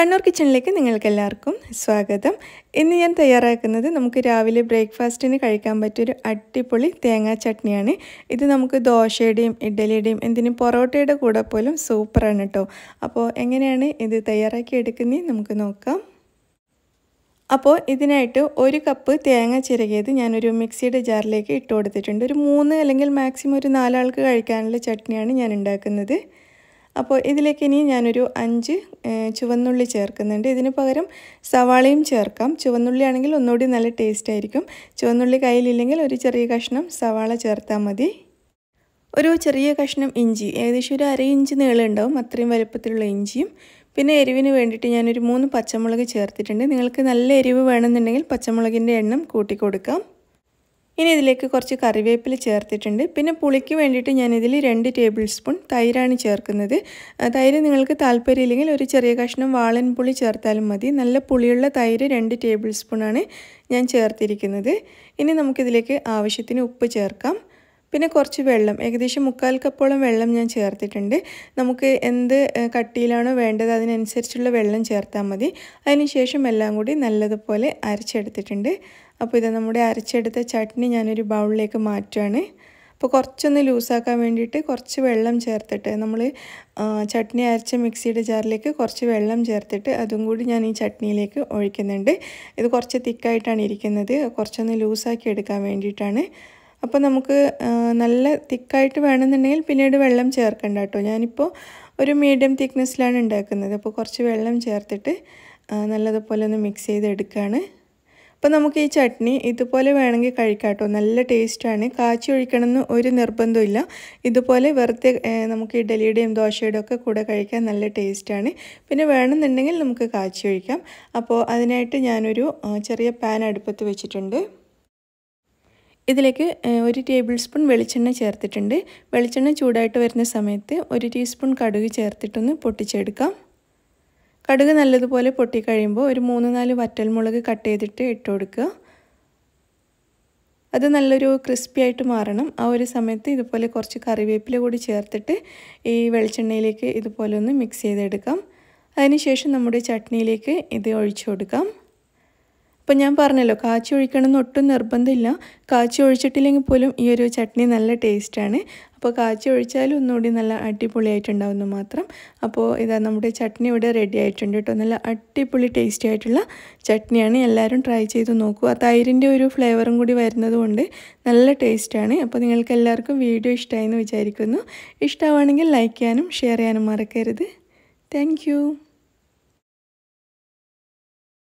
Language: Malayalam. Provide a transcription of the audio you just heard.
കണ്ണൂർ കിച്ചണിലേക്ക് നിങ്ങൾക്ക് എല്ലാവർക്കും സ്വാഗതം ഇന്ന് ഞാൻ തയ്യാറാക്കുന്നത് നമുക്ക് രാവിലെ ബ്രേക്ക്ഫാസ്റ്റിന് കഴിക്കാൻ പറ്റിയൊരു അടിപൊളി തേങ്ങാ ചട്നിയാണ് ഇത് നമുക്ക് ദോശയുടെയും ഇഡ്ഡലിയുടെയും എന്തിനും പൊറോട്ടയുടെ കൂടെ പോലും സൂപ്പറാണ് കേട്ടോ അപ്പോൾ എങ്ങനെയാണ് ഇത് തയ്യാറാക്കി എടുക്കുന്നത് നമുക്ക് നോക്കാം അപ്പോൾ ഇതിനായിട്ട് ഒരു കപ്പ് തേങ്ങ ചിരകിയത് ഞാനൊരു മിക്സിയുടെ ജാറിലേക്ക് ഇട്ട് കൊടുത്തിട്ടുണ്ട് ഒരു മൂന്ന് അല്ലെങ്കിൽ മാക്സിമം ഒരു നാലാൾക്ക് കഴിക്കാനുള്ള ചട്നിയാണ് ഞാൻ ഉണ്ടാക്കുന്നത് അപ്പോൾ ഇതിലേക്ക് ഇനി ഞാനൊരു അഞ്ച് ചുവന്നുള്ളി ചേർക്കുന്നുണ്ട് ഇതിന് പകരം സവാളയും ചേർക്കാം ചുവന്നുള്ളി ആണെങ്കിൽ ഒന്നുകൂടി നല്ല ടേസ്റ്റ് ആയിരിക്കും ചുവന്നുള്ളി കയ്യിലില്ലെങ്കിൽ ഒരു ചെറിയ കഷ്ണം സവാള ചേർത്താൽ മതി ഒരു ചെറിയ കഷ്ണം ഇഞ്ചി ഏകദേശം ഒരു അര ഇഞ്ച് നീളം ഉണ്ടാവും അത്രയും വലുപ്പത്തിലുള്ള ഇഞ്ചിയും പിന്നെ എരിവിന് വേണ്ടിയിട്ട് ഞാനൊരു മൂന്ന് പച്ചമുളക് ചേർത്തിട്ടുണ്ട് നിങ്ങൾക്ക് നല്ല എരിവ് വേണമെന്നുണ്ടെങ്കിൽ പച്ചമുളകിൻ്റെ എണ്ണം കൂട്ടിക്കൊടുക്കാം കൊടുക്കാം ഇനി ഇതിലേക്ക് കുറച്ച് കറിവേപ്പില ചേർത്തിട്ടുണ്ട് പിന്നെ പുളിക്ക് വേണ്ടിയിട്ട് ഞാനിതിൽ രണ്ട് ടേബിൾ സ്പൂൺ തൈരാണ് ചേർക്കുന്നത് തൈര് നിങ്ങൾക്ക് ഇല്ലെങ്കിൽ ഒരു ചെറിയ കഷ്ണം വാളൻ പുളി ചേർത്താലും മതി നല്ല പുളിയുള്ള തൈര് രണ്ട് ടേബിൾ സ്പൂണാണ് ഞാൻ ചേർത്തിരിക്കുന്നത് ഇനി നമുക്കിതിലേക്ക് ആവശ്യത്തിന് ഉപ്പ് ചേർക്കാം പിന്നെ കുറച്ച് വെള്ളം ഏകദേശം മുക്കാൽ കപ്പോളം വെള്ളം ഞാൻ ചേർത്തിട്ടുണ്ട് നമുക്ക് എന്ത് കട്ടിയിലാണോ വേണ്ടത് അതിനനുസരിച്ചുള്ള വെള്ളം ചേർത്താൽ മതി അതിനുശേഷം എല്ലാം കൂടി നല്ലതുപോലെ അരച്ചെടുത്തിട്ടുണ്ട് അപ്പോൾ ഇത് നമ്മുടെ അരച്ചെടുത്ത ചട്നി ഞാനൊരു ബൗളിലേക്ക് മാറ്റുകയാണ് അപ്പോൾ കുറച്ചൊന്ന് ലൂസാക്കാൻ വേണ്ടിയിട്ട് കുറച്ച് വെള്ളം ചേർത്തിട്ട് നമ്മൾ ചട്നി അരച്ച മിക്സിയുടെ ജാറിലേക്ക് കുറച്ച് വെള്ളം ചേർത്തിട്ട് അതും കൂടി ഞാൻ ഈ ചട്നിയിലേക്ക് ഒഴിക്കുന്നുണ്ട് ഇത് കുറച്ച് തിക്കായിട്ടാണ് ഇരിക്കുന്നത് കുറച്ചൊന്ന് ലൂസാക്കി എടുക്കാൻ വേണ്ടിയിട്ടാണ് അപ്പോൾ നമുക്ക് നല്ല തിക്കായിട്ട് വേണമെന്നുണ്ടെങ്കിൽ പിന്നീട് വെള്ളം ചേർക്കേണ്ട കേട്ടോ ഞാനിപ്പോൾ ഒരു മീഡിയം തിക്നെസ്സിലാണ് ഉണ്ടാക്കുന്നത് അപ്പോൾ കുറച്ച് വെള്ളം ചേർത്തിട്ട് നല്ലതുപോലെ ഒന്ന് മിക്സ് ചെയ്തെടുക്കുകയാണ് അപ്പോൾ നമുക്ക് ഈ ചട്നി ഇതുപോലെ വേണമെങ്കിൽ കഴിക്കാട്ടോ നല്ല ടേസ്റ്റാണ് കാച്ചി ഒഴിക്കണമെന്ന് ഒരു നിർബന്ധമില്ല ഇതുപോലെ വെറുതെ നമുക്ക് ഇഡലിയുടെയും ദോശയുടെയും ഒക്കെ കൂടെ കഴിക്കാൻ നല്ല ടേസ്റ്റാണ് പിന്നെ വേണമെന്നുണ്ടെങ്കിൽ നമുക്ക് കാച്ചി ഒഴിക്കാം അപ്പോൾ അതിനായിട്ട് ഞാനൊരു ചെറിയ പാൻ അടുപ്പത്ത് വെച്ചിട്ടുണ്ട് ഇതിലേക്ക് ഒരു ടേബിൾ സ്പൂൺ വെളിച്ചെണ്ണ ചേർത്തിട്ടുണ്ട് വെളിച്ചെണ്ണ ചൂടായിട്ട് വരുന്ന സമയത്ത് ഒരു ടീസ്പൂൺ കടുക് ചേർത്തിട്ടൊന്ന് പൊട്ടിച്ചെടുക്കാം കടുക് നല്ലതുപോലെ പൊട്ടിക്കഴിയുമ്പോൾ ഒരു മൂന്ന് നാല് വറ്റൽമുളക് കട്ട് ചെയ്തിട്ട് ഇട്ട് കൊടുക്കുക അത് നല്ലൊരു ക്രിസ്പി ആയിട്ട് മാറണം ആ ഒരു സമയത്ത് ഇതുപോലെ കുറച്ച് കറിവേപ്പില കൂടി ചേർത്തിട്ട് ഈ വെളിച്ചെണ്ണയിലേക്ക് ഇതുപോലെ ഒന്ന് മിക്സ് ചെയ്തെടുക്കാം അതിനുശേഷം നമ്മുടെ ചട്നിയിലേക്ക് ഇത് ഒഴിച്ചു കൊടുക്കാം അപ്പോൾ ഞാൻ പറഞ്ഞല്ലോ കാച്ചി ഒഴിക്കണമെന്ന് ഒട്ടും നിർബന്ധമില്ല കാച്ചി ഒഴിച്ചിട്ടില്ലെങ്കിൽ പോലും ഈ ഒരു ചട്നി നല്ല ടേസ്റ്റാണ് അപ്പോൾ കാച്ചി ഒഴിച്ചാലും ഒന്നുകൂടി നല്ല അടിപൊളിയായിട്ടുണ്ടാവുന്നു മാത്രം അപ്പോൾ ഇതാ നമ്മുടെ ചട്നി ഇവിടെ റെഡി ആയിട്ടുണ്ട് കേട്ടോ നല്ല അടിപൊളി ടേസ്റ്റി ആയിട്ടുള്ള ചട്നിയാണ് എല്ലാവരും ട്രൈ ചെയ്ത് ആ തൈരിൻ്റെ ഒരു ഫ്ലേവറും കൂടി വരുന്നത് കൊണ്ട് നല്ല ടേസ്റ്റാണ് അപ്പോൾ നിങ്ങൾക്ക് എല്ലാവർക്കും വീഡിയോ ഇഷ്ടമായി എന്ന് വിചാരിക്കുന്നു ഇഷ്ടമാണെങ്കിൽ ലൈക്ക് ചെയ്യാനും ഷെയർ ചെയ്യാനും മറക്കരുത് താങ്ക്